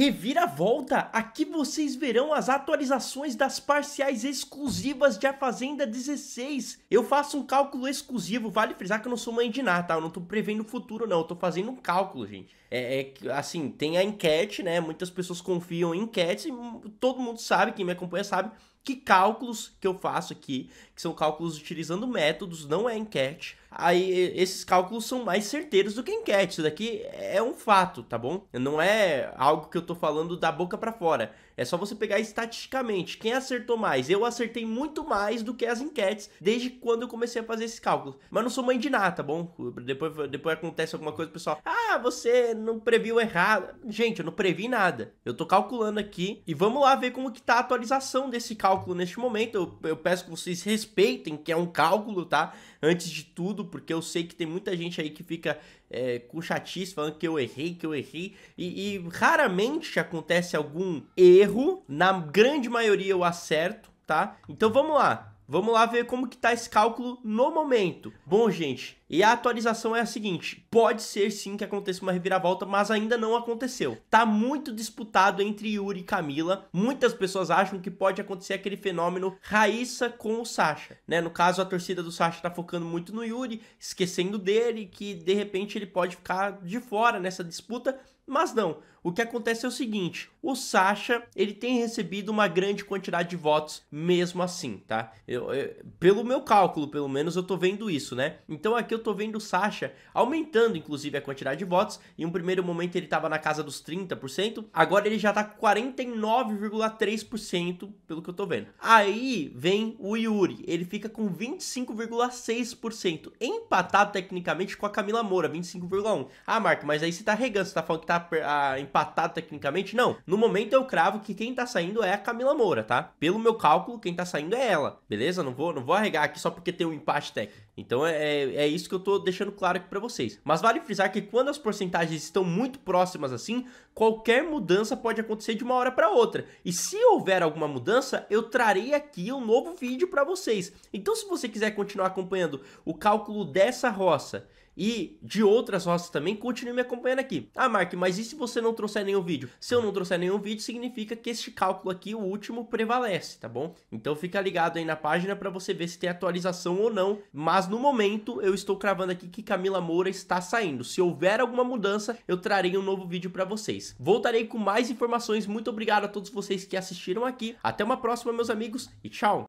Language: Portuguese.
Reviravolta! Aqui vocês verão as atualizações das parciais exclusivas de A Fazenda 16. Eu faço um cálculo exclusivo, vale frisar que eu não sou mãe de nada, tá? Eu não tô prevendo o futuro, não. Eu tô fazendo um cálculo, gente. É, é assim, tem a enquete, né? Muitas pessoas confiam em enquetes, todo mundo sabe, quem me acompanha sabe que cálculos que eu faço aqui, que são cálculos utilizando métodos, não é enquete. Aí esses cálculos são mais certeiros do que enquete. Isso daqui é um fato, tá bom? Não é algo que eu tô falando da boca para fora. É só você pegar estatisticamente quem acertou mais. Eu acertei muito mais do que as enquetes desde quando eu comecei a fazer esses cálculos. Mas não sou mãe de nada, tá bom? Depois, depois acontece alguma coisa, pessoal. Ah, você não previu errado. Gente, eu não previ nada. Eu tô calculando aqui e vamos lá ver como que tá a atualização desse cálculo neste momento. Eu, eu peço que vocês respeitem que é um cálculo, tá? Antes de tudo, porque eu sei que tem muita gente aí que fica é, com chatice falando que eu errei, que eu errei. e, e raramente acontece algum erro erro, na grande maioria eu acerto, tá? Então vamos lá. Vamos lá ver como que tá esse cálculo no momento. Bom, gente, e a atualização é a seguinte: pode ser sim que aconteça uma reviravolta, mas ainda não aconteceu. Tá muito disputado entre Yuri e Camila. Muitas pessoas acham que pode acontecer aquele fenômeno Raíssa com o Sasha, né? No caso, a torcida do Sasha tá focando muito no Yuri, esquecendo dele, que de repente ele pode ficar de fora nessa disputa. Mas não, o que acontece é o seguinte, o Sasha, ele tem recebido uma grande quantidade de votos mesmo assim, tá? Eu, eu, pelo meu cálculo, pelo menos, eu tô vendo isso, né? Então aqui eu eu tô vendo o Sasha aumentando, inclusive, a quantidade de votos. Em um primeiro momento ele estava na casa dos 30%, agora ele já tá com 49,3%, pelo que eu tô vendo. Aí vem o Yuri, ele fica com 25,6%, empatado tecnicamente com a Camila Moura, 25,1%. Ah, Marco, mas aí você tá regando, você tá falando que tá ah, empatado tecnicamente? Não, no momento eu cravo que quem tá saindo é a Camila Moura, tá? Pelo meu cálculo, quem tá saindo é ela, beleza? Não vou, não vou arregar aqui só porque tem um empate técnico. Então é, é, é isso isso que eu estou deixando claro aqui para vocês. Mas vale frisar que quando as porcentagens estão muito próximas assim, qualquer mudança pode acontecer de uma hora para outra. E se houver alguma mudança, eu trarei aqui um novo vídeo para vocês. Então se você quiser continuar acompanhando o cálculo dessa roça e de outras roças também, continue me acompanhando aqui. Ah, Mark, mas e se você não trouxer nenhum vídeo? Se eu não trouxer nenhum vídeo, significa que este cálculo aqui, o último, prevalece, tá bom? Então fica ligado aí na página para você ver se tem atualização ou não, mas no momento eu estou cravando aqui que Camila Moura está saindo. Se houver alguma mudança, eu trarei um novo vídeo para vocês. Voltarei com mais informações, muito obrigado a todos vocês que assistiram aqui. Até uma próxima, meus amigos, e tchau!